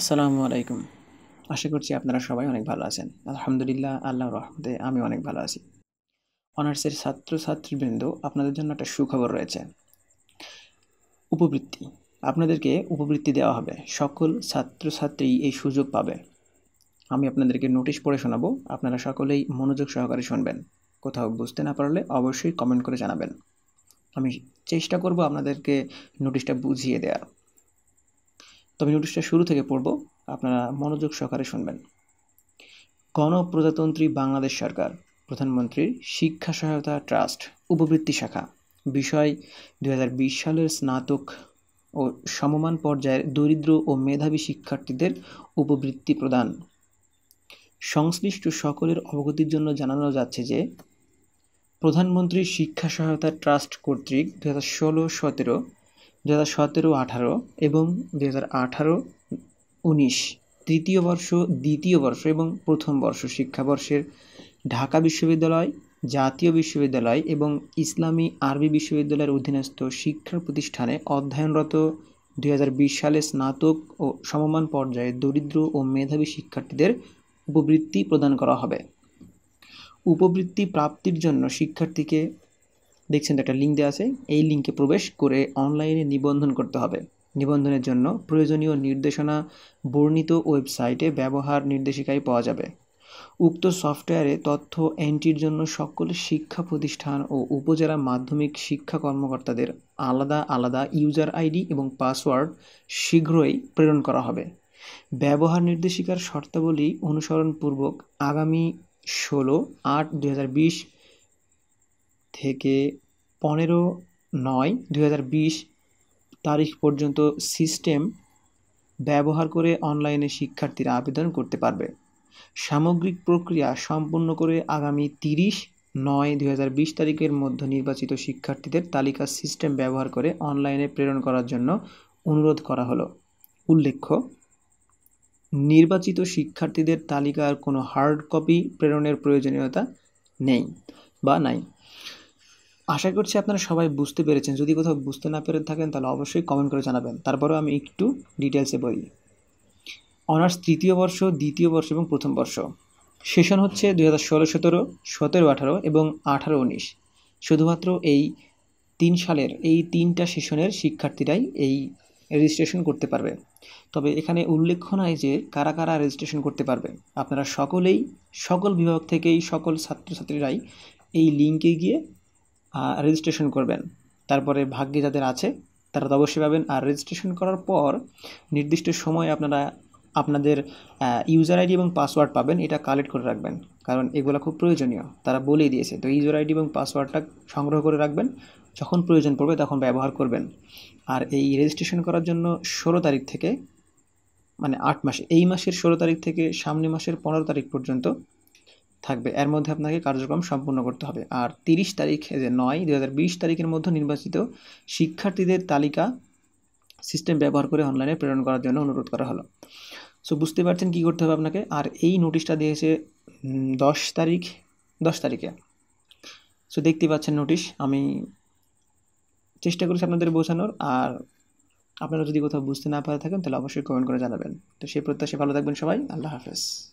আসসালামু আলাইকুম আশা করছি আপনারা সবাই অনেক ভালো আছেন আলহামদুলিল্লাহ আল্লাহ রহমতে আমি অনেক ভালো আছি অনার্সের ছাত্রছাত্রীবৃন্দ আপনাদের জন্য একটা সুখবর রয়েছে উপবৃত্তি আপনাদেরকে উপবৃত্তি দেওয়া হবে সকল ছাত্রছাত্রী এই সুযোগ পাবে আমি আপনাদেরকে নোটিশ পড়ে শোনাবো আপনারা সকলেই মনোযোগ সহকারে শুনবেন কোথাও বুঝতে না পারলে অবশ্যই কমেন্ট করে জানাবেন আমি চেষ্টা করব আপনাদেরকে নোটিশটা বুঝিয়ে দেওয়ার তবে নোটিশটা শুরু থেকে পড়ব আপনারা মনোযোগ সহকারে শুনবেন গণপ্রজাতন্ত্রী বাংলাদেশ সরকার প্রধানমন্ত্রীর শিক্ষা সহায়তা ট্রাস্ট উপবৃত্তি শাখা বিষয় দু সালের স্নাতক ও সমমান পর্যায়ের দরিদ্র ও মেধাবী শিক্ষার্থীদের উপবৃত্তি প্রদান সংশ্লিষ্ট সকলের অবগতির জন্য জানানো যাচ্ছে যে প্রধানমন্ত্রী শিক্ষা সহায়তা ট্রাস্ট কর্তৃক দু হাজার ষোলো সতেরো দু হাজার সতেরো আঠারো এবং দু হাজার আঠারো উনিশ তৃতীয় বর্ষ দ্বিতীয় বর্ষ এবং প্রথম বর্ষ শিক্ষাবর্ষের ঢাকা বিশ্ববিদ্যালয় জাতীয় বিশ্ববিদ্যালয় এবং ইসলামী আরবি বিশ্ববিদ্যালয়ের অধীনস্থ শিক্ষা প্রতিষ্ঠানে অধ্যয়নরত দুই সালে স্নাতক ও সমমান পর্যায়ে দরিদ্র ও মেধাবী শিক্ষার্থীদের উপবৃত্তি প্রদান করা হবে উপবৃত্তি প্রাপ্তির জন্য শিক্ষার্থীকে দেখছেন একটা লিঙ্ক দেওয়া আছে এই লিঙ্কে প্রবেশ করে অনলাইনে নিবন্ধন করতে হবে নিবন্ধনের জন্য প্রয়োজনীয় নির্দেশনা বর্ণিত ওয়েবসাইটে ব্যবহার নির্দেশিকায় পাওয়া যাবে উক্ত সফটওয়্যারে তথ্য এন্ট্রির জন্য সকল শিক্ষা প্রতিষ্ঠান ও উপজেলা মাধ্যমিক শিক্ষা কর্মকর্তাদের আলাদা আলাদা ইউজার আইডি এবং পাসওয়ার্ড শীঘ্রই প্রেরণ করা হবে ব্যবহার নির্দেশিকার শর্তাবলী অনুসরণপূর্বক আগামী ষোলো আট দু থেকে পনেরো নয় দু তারিখ পর্যন্ত সিস্টেম ব্যবহার করে অনলাইনে শিক্ষার্থীরা আবেদন করতে পারবে সামগ্রিক প্রক্রিয়া সম্পূর্ণ করে আগামী তিরিশ নয় দু তারিখের মধ্যে নির্বাচিত শিক্ষার্থীদের তালিকা সিস্টেম ব্যবহার করে অনলাইনে প্রেরণ করার জন্য অনুরোধ করা হলো উল্লেখ্য নির্বাচিত শিক্ষার্থীদের তালিকার কোনো হার্ড কপি প্রেরণের প্রয়োজনীয়তা নেই বা নাই আশা করছি আপনারা সবাই বুঝতে পেরেছেন যদি কোথাও বুঝতে না পেরে থাকেন তাহলে অবশ্যই কমেন্ট করে জানাবেন তারপরেও আমি একটু ডিটেলসে বলি অনার্স তৃতীয় বর্ষ দ্বিতীয় বর্ষ এবং প্রথম বর্ষ সেশন হচ্ছে দুই হাজার ষোলো সতেরো সতেরো আঠারো এবং আঠারো উনিশ শুধুমাত্র এই তিন সালের এই তিনটা সেশনের শিক্ষার্থীরাই এই রেজিস্ট্রেশন করতে পারবে তবে এখানে উল্লেখ্য নাই যে কারা কারা রেজিস্ট্রেশন করতে পারবে আপনারা সকলেই সকল বিভাগ থেকেই সকল ছাত্রছাত্রীরাই এই লিঙ্কে গিয়ে রেজিস্ট্রেশন করবেন তারপরে ভাগ্যে যাদের আছে তারা তো অবশ্যই পাবেন আর রেজিস্ট্রেশন করার পর নির্দিষ্ট সময়ে আপনারা আপনাদের ইউজার আইডি এবং পাসওয়ার্ড পাবেন এটা কালেক্ট করে রাখবেন কারণ এগুলো খুব প্রয়োজনীয় তারা বলেই দিয়েছে তো ইউজার আইডি এবং পাসওয়ার্ডটা সংগ্রহ করে রাখবেন যখন প্রয়োজন পড়বে তখন ব্যবহার করবেন আর এই রেজিস্ট্রেশন করার জন্য ষোলো তারিখ থেকে মানে আট মাসে এই মাসের ষোলো তারিখ থেকে সামনে মাসের পনেরো তারিখ পর্যন্ত থাকবে এর মধ্যে আপনাকে কার্যক্রম সম্পূর্ণ করতে হবে আর তিরিশ তারিখ যে নয় দু তারিখের মধ্যে নির্বাচিত শিক্ষার্থীদের তালিকা সিস্টেম ব্যবহার করে অনলাইনে প্রেরণ করার জন্য অনুরোধ করা হলো সো বুঝতে পারছেন কি করতে হবে আপনাকে আর এই নোটিশটা দিয়েছে দশ তারিখ দশ তারিখে সো দেখতে পাচ্ছেন নোটিশ আমি চেষ্টা করছি আপনাদের বোঝানোর আর আপনারা যদি কোথাও বুঝতে না পারে থাকেন তাহলে অবশ্যই কমেন্ট করে জানাবেন তো সেই প্রত্যাশে ভালো থাকবেন সবাই আল্লাহ হাফেজ